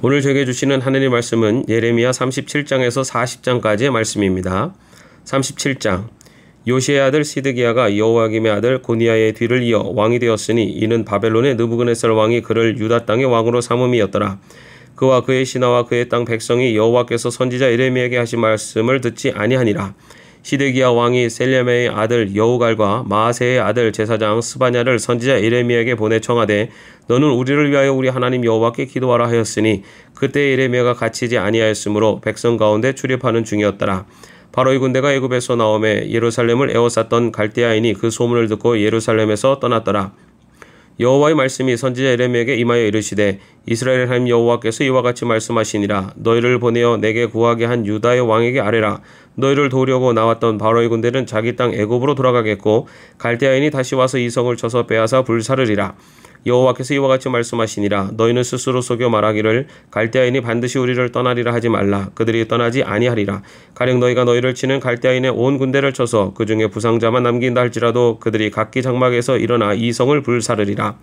오늘 저에게 주시는 하느님 말씀은 예레미야 37장에서 40장까지의 말씀입니다. 37장 요시의 아들 시드기야가 여호와김의 아들 고니아의 뒤를 이어 왕이 되었으니 이는 바벨론의 느부그네살 왕이 그를 유다 땅의 왕으로 삼음이었더라. 그와 그의 신하와 그의 땅 백성이 여호와께서 선지자 예레미야에게 하신 말씀을 듣지 아니하니라. 시드기야 왕이 셀레메의 아들 여우갈과 마세의 아들 제사장 스바냐를 선지자 에레미야에게 보내 청하되 너는 우리를 위하여 우리 하나님 여호와께 기도하라 하였으니 그때 에레미야가 갇히지 아니하였으므로 백성 가운데 출입하는 중이었더라. 바로 이 군대가 애굽에서 나오매 예루살렘을 에워쌌던 갈대아인이 그 소문을 듣고 예루살렘에서 떠났더라. 여호와의 말씀이 선지자 예레미야에게 임하여 이르시되 이스라엘 의 하나님 여호와께서 이와 같이 말씀하시니라 너희를 보내어 내게 구하게 한 유다의 왕에게 아뢰라 너희를 도우려고 나왔던 바로의 군대는 자기 땅 애굽으로 돌아가겠고 갈대아인이 다시 와서 이성을 쳐서 빼앗아 불사르리라 여호와께서 이와 같이 말씀하시니라 너희는 스스로 속여 말하기를 갈대아인이 반드시 우리를 떠나리라 하지 말라 그들이 떠나지 아니하리라 가령 너희가 너희를 치는 갈대아인의 온 군대를 쳐서 그 중에 부상자만 남긴다 할지라도 그들이 각기 장막에서 일어나 이 성을 불사르리라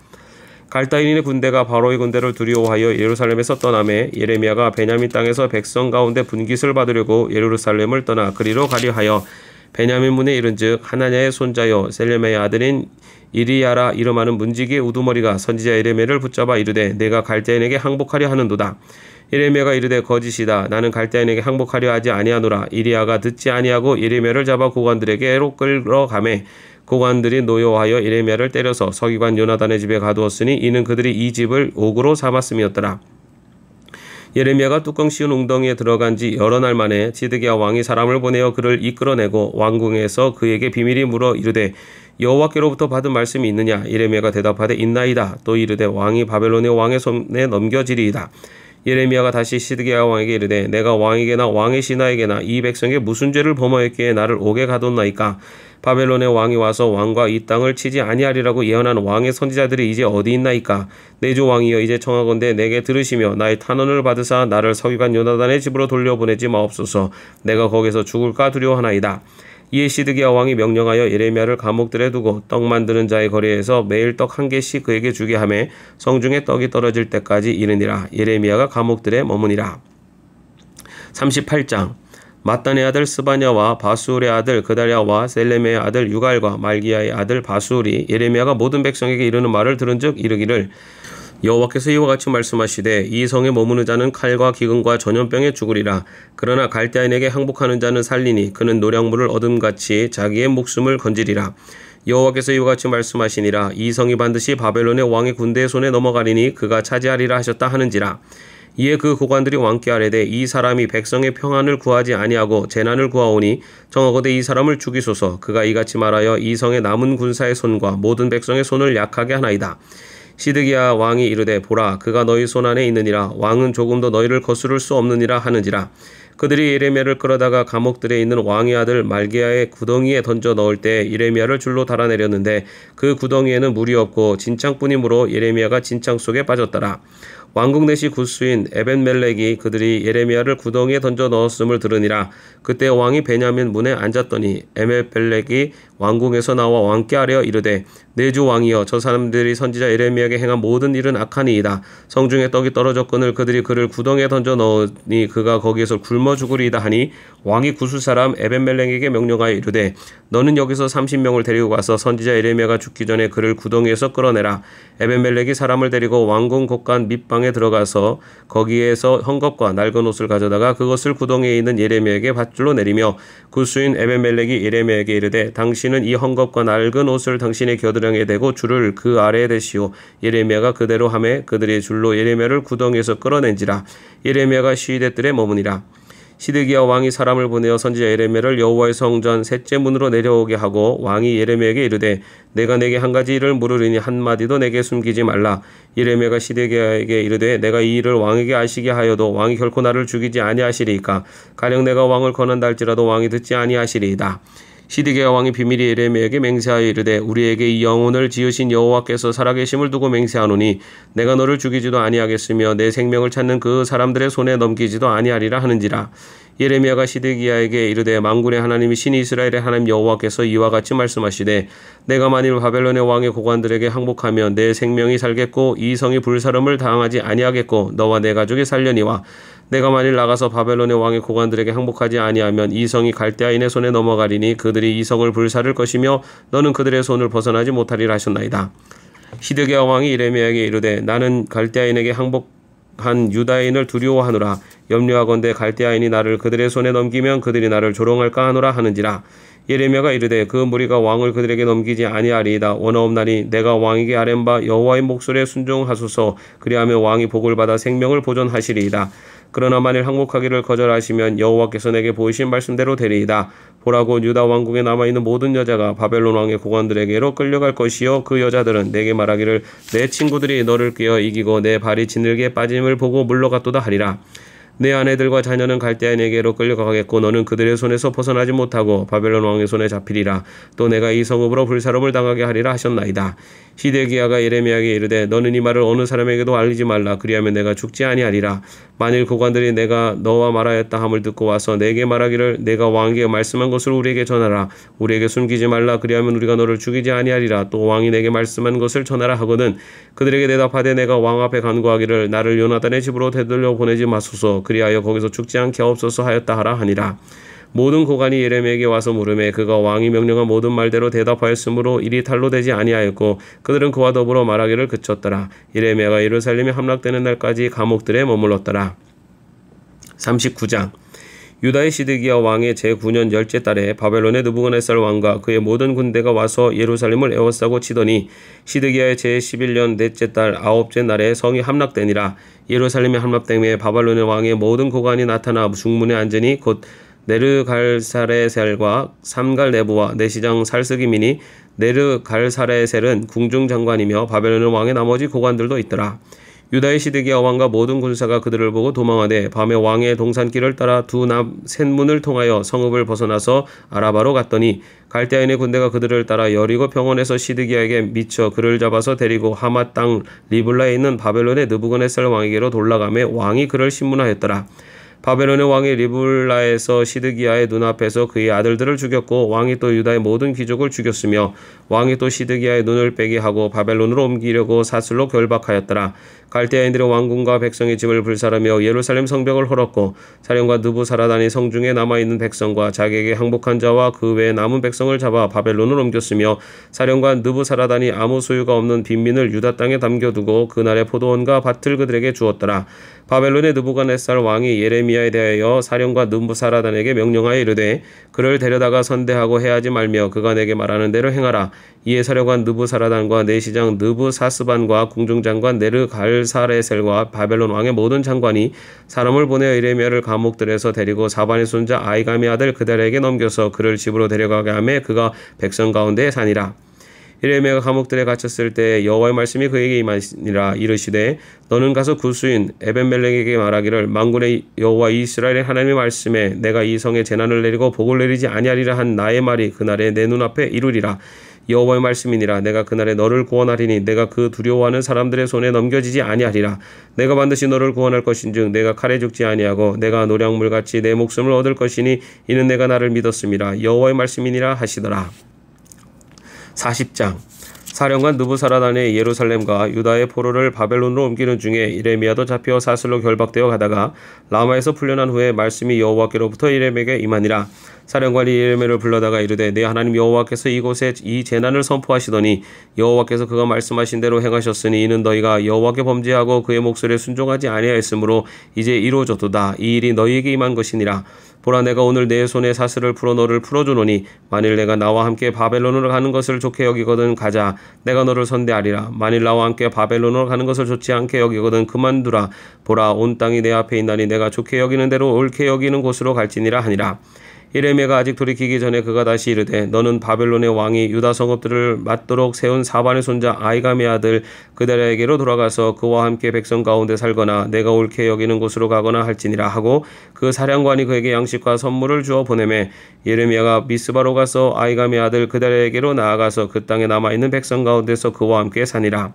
갈대아인의 군대가 바로의 군대를 두려워하여 예루살렘에서 떠남에 예레미야가 베냐민 땅에서 백성 가운데 분깃을 받으려고 예루살렘을 떠나 그리로 가려 하여 베냐민 문에 이른즉 하나냐의 손자여 셀레메의 아들인 이리야라 이름하는 문지기의 우두머리가 선지자 예레메를 붙잡아 이르되 내가 갈대인에게 항복하려 하는도다. 예레메가 이르되 거짓이다. 나는 갈대인에게 항복하려 하지 아니하노라. 이리야가 듣지 아니하고 예레메를 잡아 고관들에게로 끌어 가매 고관들이 노여하여 워예레메를 때려서 서기관 요나단의 집에 가두었으니 이는 그들이 이 집을 옥으로 삼았음이었더라. 예레미야가 뚜껑 씌운 웅덩이에 들어간 지 여러 날 만에 지드기야 왕이 사람을 보내어 그를 이끌어내고 왕궁에서 그에게 비밀이 물어 이르되 여호와께로부터 받은 말씀이 있느냐 예레미야가 대답하되 있나이다 또 이르되 왕이 바벨론의 왕의 손에 넘겨지리이다 예레미야가 다시 시드기야 왕에게 이르되 내가 왕에게나 왕의 신하에게나 이 백성에 무슨 죄를 범하였기에 나를 오게 가뒀나이까 바벨론의 왕이 와서 왕과 이 땅을 치지 아니하리라고 예언한 왕의 선지자들이 이제 어디 있나이까 내조 왕이여 이제 청하건대 내게 들으시며 나의 탄원을 받으사 나를 서기관 요나단의 집으로 돌려보내지 마옵소서 내가 거기서 죽을까 두려워하나이다 이에 시드기여 왕이 명령하여 예레미야를 감옥들에 두고 떡 만드는 자의 거리에서 매일 떡 한 개씩 그에게 주게 하매 성중에 떡이 떨어질 때까지 이르니라 예레미야가 감옥들에 머무니라. 38장 마탄의 아들 스바냐와 바수울의 아들 그다리아와 셀레메의 아들 유갈과 말기야의 아들 바수울이 예레미야가 모든 백성에게 이르는 말을 들은즉 이르기를 여호와께서 이와 같이 말씀하시되 이 성에 머무는 자는 칼과 기근과 전염병에 죽으리라 그러나 갈대아인에게 항복하는 자는 살리니 그는 노량물을 얻음같이 자기의 목숨을 건지리라 여호와께서 이와 같이 말씀하시니라 이 성이 반드시 바벨론의 왕의 군대의 손에 넘어가리니 그가 차지하리라 하셨다 하는지라 이에 그 고관들이 왕께 아래되이 사람이 백성의 평안을 구하지 아니하고 재난을 구하오니 정하고대 이 사람을 죽이소서 그가 이같이 말하여 이 성의 남은 군사의 손과 모든 백성의 손을 약하게 하나이다. 시드기야 왕이 이르되 보라 그가 너희 손안에 있느니라 왕은 조금도 너희를 거스를 수 없느니라 하는지라 그들이 예레미야를 끌어다가 감옥들에 있는 왕의 아들 말기야의 구덩이에 던져 넣을 때 예레미야를 줄로 달아내렸는데 그 구덩이에는 물이 없고 진창뿐이므로 예레미야가 진창 속에 빠졌더라 왕궁 내시 구수인 에벤멜렉이 그들이 예레미야를 구덩이에 던져 넣었음을 들으니라. 그때 왕이 베냐민 문에 앉았더니 에벤멜렉이 왕궁에서 나와 왕께 하려 이르되 내 주 왕이여 저 사람들이 선지자 예레미야에게 행한 모든 일은 악하니이다. 성중에 떡이 떨어졌거늘 그들이 그를 구덩이에 던져 넣으니 그가 거기에서 굶어 죽으리이다 하니 왕이 구수 사람 에벤멜렉에게 명령하여 이르되 너는 여기서 30명을 데리고 가서 선지자 예레미야가 죽기 전에 그를 구덩이에서 끌어내라. 에벤멜렉이 사람을 데리고 왕궁 곳간 밑방에 구덩에 들어가서 거기에서 헝겊과 낡은 옷을 가져다가 그것을 구덩이에 있는 예레미야에게 밧줄로 내리며 구수인 에벤멜렉이 예레미야에게 이르되 당신은 이 헝겊과 낡은 옷을 당신의 겨드랑이에 대고 줄을 그 아래에 대시오 예레미야가 그대로 함에 그들의 줄로 예레미야를 구덩이에서 끌어낸지라 예레미야가 시위대 들에 머무니라 시드기야 왕이 사람을 보내어 선지자 예레미야를 여호와의 성전 셋째 문으로 내려오게 하고 왕이 예레미야에게 이르되 내가 내게 한 가지 일을 물으리니 한 마디도 내게 숨기지 말라 예레미야가 시드기야에게 이르되 내가 이 일을 왕에게 아시게 하여도 왕이 결코 나를 죽이지 아니하시리이까 가령 내가 왕을 권한다 할지라도 왕이 듣지 아니하시리이다 시드게야 왕이 비밀이 예레미야에게 맹세하여 이르되 우리에게 이 영혼을 지으신 여호와께서 살아계심을 두고 맹세하노니 내가 너를 죽이지도 아니하겠으며 내 생명을 찾는 그 사람들의 손에 넘기지도 아니하리라 하는지라 예레미야가 시드기야에게 이르되 망군의 하나님이 신이 이스라엘의 하나님 여호와께서 이와 같이 말씀하시되 내가 만일 바벨론의 왕의 고관들에게 항복하면 내 생명이 살겠고 이 성이 불사름을 당하지 아니하겠고 너와 내 가족이 살려니와 내가 만일 나가서 바벨론의 왕의 고관들에게 항복하지 아니하면 이 성이 갈대아인의 손에 넘어가리니 그들이 이 성을 불사를 것이며 너는 그들의 손을 벗어나지 못하리라 하셨나이다. 시드기야 왕이 이레미야에게 이르되 나는 갈대아인에게 항복한 유다인을 두려워하노라 염려하건대 갈대아인이 나를 그들의 손에 넘기면 그들이 나를 조롱할까 하노라 하는지라 예레미야가 이르되 그 무리가 왕을 그들에게 넘기지 아니하리이다 원하옵나니 내가 왕에게 아랜바 여호와의 목소리에 순종하소서 그리하면 왕이 복을 받아 생명을 보존하시리이다 그러나 만일 항복하기를 거절하시면 여호와께서 내게 보이신 말씀대로 되리이다 보라고 유다 왕국에 남아 있는 모든 여자가 바벨론 왕의 고관들에게로 끌려갈 것이요 그 여자들은 내게 말하기를 내 친구들이 너를 꿰어 이기고 내 발이 지늘게 빠짐을 보고 물러갔도다 하리라 내 아내들과 자녀는 갈대아인에게로 끌려가겠고 너는 그들의 손에서 벗어나지 못하고 바벨론 왕의 손에 잡히리라 또 내가 이 성읍으로 불사름을 당하게 하리라 하셨나이다 시데기야가 예레미야에게 이르되 너는 이 말을 어느 사람에게도 알리지 말라 그리하면 내가 죽지 아니하리라 만일 고관들이 내가 너와 말하였다 함을 듣고 와서 내게 말하기를 내가 왕에게 말씀한 것을 우리에게 전하라 우리에게 숨기지 말라 그리하면 우리가 너를 죽이지 아니하리라 또 왕이 내게 말씀한 것을 전하라 하거든 그들에게 대답하되 내가 왕 앞에 간구하기를 나를 요나단의 집으로 되돌려 보내지 마소서 그리하여 거기서 죽지 않게 없어서 하였다 하라 하니라 모든 고관이 예레미에게 와서 물음에 그가 왕이 명령한 모든 말대로 대답하였으므로 일이 탈로 되지 아니하였고 그들은 그와 더불어 말하기를 그쳤더라. 예레미야가 예루살렘이 함락되는 날까지 감옥들에 머물렀더라. 39장 유다의 시드기야 왕의 제9년 열째 달에 바벨론의 느부갓네살 왕과 그의 모든 군대가 와서 예루살렘을 에워싸고 치더니 시드기야의 제11년 넷째 달 아홉째 날에 성이 함락되니라 예루살렘이 함락됨에 바벨론의 왕의 모든 고관이 나타나 중문에 앉으니 곧 네르갈사레셀과 삼갈내부와 내시장 살스기민이 네르갈사레셀은 궁중장관이며 바벨론의 왕의 나머지 고관들도 있더라. 유다의 시드기야 왕과 모든 군사가 그들을 보고 도망하되 밤에 왕의 동산길을 따라 두남 샘문을 통하여 성읍을 벗어나서 아라바로 갔더니 갈대아인의 군대가 그들을 따라 여리고 병원에서 시드기에게 미쳐 그를 잡아서 데리고 하마 땅 리블라에 있는 바벨론의 느부건네살 왕에게로 돌아가며 왕이 그를 신문하였더라. 바벨론의 왕이 리블라에서 시드기야의 눈앞에서 그의 아들들을 죽였고 왕이 또 유다의 모든 귀족을 죽였으며 왕이 또 시드기야의 눈을 빼게 하고 바벨론으로 옮기려고 사슬로 결박하였더라. 갈대아인들의 왕궁과 백성의 집을 불사르며 예루살렘 성벽을 헐었고 사령관 누부사라단이 성중에 남아있는 백성과 자객에게 항복한 자와 그 외에 남은 백성을 잡아 바벨론을 옮겼으며 사령관 누부사라단이 아무 소유가 없는 빈민을 유다 땅에 담겨두고 그날의 포도원과 밭을 그들에게 주었더라. 바벨론의 느부갓네살 왕이 예레미야에 대하여 사령과 눈부사라단에게 명령하여 이르되 그를 데려다가 선대하고 해하지 말며 그가 내게 말하는 대로 행하라. 이에 사령관 느부사라단과 내시장 느부사스반과 궁중장관 네르갈사레셀과 바벨론 왕의 모든 장관이 사람을 보내어 예레미야를 감옥들에서 데리고 사반의 손자 아이가미 아들 그들에게 넘겨서 그를 집으로 데려가게 하며 그가 백성 가운데에 산이라 이레미야가 감옥들에 갇혔을 때 여호와의 말씀이 그에게 임하니라 이르시되 너는 가서 구수인 에벤멜렉에게 말하기를 만군의 여호와 이스라엘의 하나님의 말씀에 내가 이 성에 재난을 내리고 복을 내리지 아니하리라 한 나의 말이 그날에 내 눈앞에 이루리라 여호와의 말씀이니라 내가 그날에 너를 구원하리니 내가 그 두려워하는 사람들의 손에 넘겨지지 아니하리라 내가 반드시 너를 구원할 것인즉 내가 칼에 죽지 아니하고 내가 노량물같이 내 목숨을 얻을 것이니 이는 내가 나를 믿었습니다 여호와의 말씀이니라 하시더라 40장 사령관 느부사라단이 예루살렘과 유다의 포로를 바벨론으로 옮기는 중에 이레미야도 잡혀 사슬로 결박되어 가다가 라마에서 풀려난 후에 말씀이 여호와께로부터 이레미에게 임하니라 사령관이 예레미야를 불러다가 이르되 내 하나님 여호와께서 이곳에 이 재난을 선포하시더니 여호와께서 그가 말씀하신 대로 행하셨으니 이는 너희가 여호와께 범죄하고 그의 목소리에 순종하지 아니하였으므로 이제 이루어졌도다 이 일이 너희에게 임한 것이니라 보라 내가 오늘 내 손에 사슬을 풀어 너를 풀어주노니 만일 내가 나와 함께 바벨론으로 가는 것을 좋게 여기거든 가자 내가 너를 선대하리라 만일 나와 함께 바벨론으로 가는 것을 좋지 않게 여기거든 그만두라 보라 온 땅이 내 앞에 있나니 내가 좋게 여기는 대로 옳게 여기는 곳으로 갈지니라 하니라 예레미야가 아직 돌이키기 전에 그가 다시 이르되 너는 바벨론의 왕이 유다 성읍들을 맞도록 세운 사반의 손자 아이감의 아들 그대리에게로 돌아가서 그와 함께 백성 가운데 살거나 내가 옳게 여기는 곳으로 가거나 할지니라 하고 그 사령관이 그에게 양식과 선물을 주어 보내매 예레미야가 미스바로 가서 아이감의 아들 그대리에게로 나아가서 그 땅에 남아 있는 백성 가운데서 그와 함께 사니라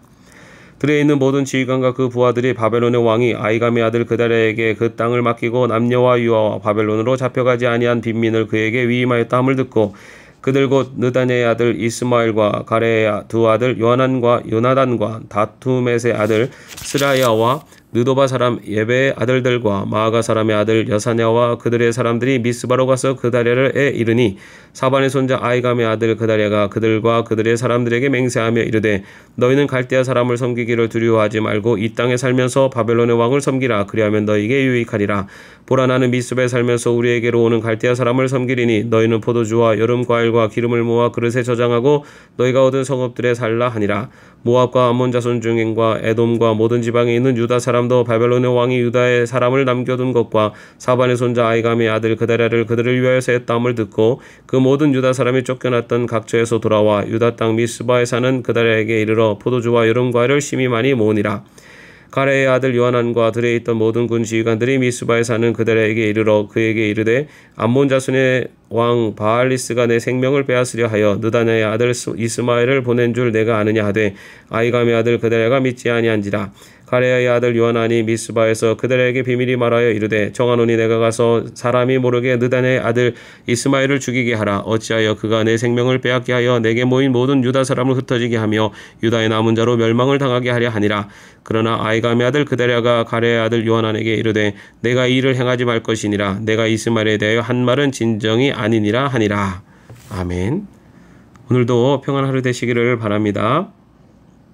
들에 있는 모든 지휘관과 그 부하들이 바벨론의 왕이 아이감의 아들 그다레에게 그 땅을 맡기고 남녀와 유아와 바벨론으로 잡혀가지 아니한 빈민을 그에게 위임하였다 함을 듣고 그들 곧 느다냐의 아들 이스마엘과 가레야두 아들 요한안과 요나단과 다툼의 아들 스라야와 느도바 사람 예배의 아들들과 마아가 사람의 아들 여사냐와 그들의 사람들이 미스바로 가서 그다리를에 이르니 사반의 손자 아이감의 아들 그다랴가 그들과 그들의 사람들에게 맹세하며 이르되 너희는 갈대아 사람을 섬기기를 두려워하지 말고 이 땅에 살면서 바벨론의 왕을 섬기라 그리하면 너희에게 유익하리라 보라 나는 미스바에 살면서 우리에게로 오는 갈대아 사람을 섬기리니 너희는 포도주와 여름 과일과 기름을 모아 그릇에 저장하고 너희가 얻은 성읍들에 살라 하니라 모압과 암몬 자손 중인과 에돔과 모든 지방에 있는 유다 사람 사람도 바벨론의 왕이 유다의 사람을 남겨둔 것과 사반의 손자 아이감의 아들 그다랴를 그들을 위하여서 했다함을 듣고 그 모든 유다 사람이 쫓겨났던 각처에서 돌아와 유다 땅 미스바에 사는 그다랴에게 이르러 포도주와 여름과일을 심히 많이 모으니라. 가레의 아들 요한안과 들에 있던 모든 군 지휘관들이 미스바에 사는 그들에게 이르러 그에게 이르되 암몬 자손의 왕 바알리스가 내 생명을 빼앗으려 하여 느다냐의 아들 이스마엘을 보낸 줄 내가 아느냐 하되 아이감의 아들 그들에가 믿지 아니한지라 가레아의 아들 요한아니 미스바에서 그들에게 비밀이 말하여 이르되 정하노니 내가 가서 사람이 모르게 느단의 아들 이스마엘을 죽이게 하라 어찌하여 그가 내 생명을 빼앗게 하여 내게 모인 모든 유다 사람을 흩어지게 하며 유다의 남은 자로 멸망을 당하게 하려 하니라 그러나 아이감의 아들 그대랴가 가레아의 아들 요한안에게 이르되 내가 이 일을 행하지 말 것이니라 내가 이스마엘에 대하여 한 말은 진정이 아니니라 하니라 아멘 오늘도 평안한 하루 되시기를 바랍니다.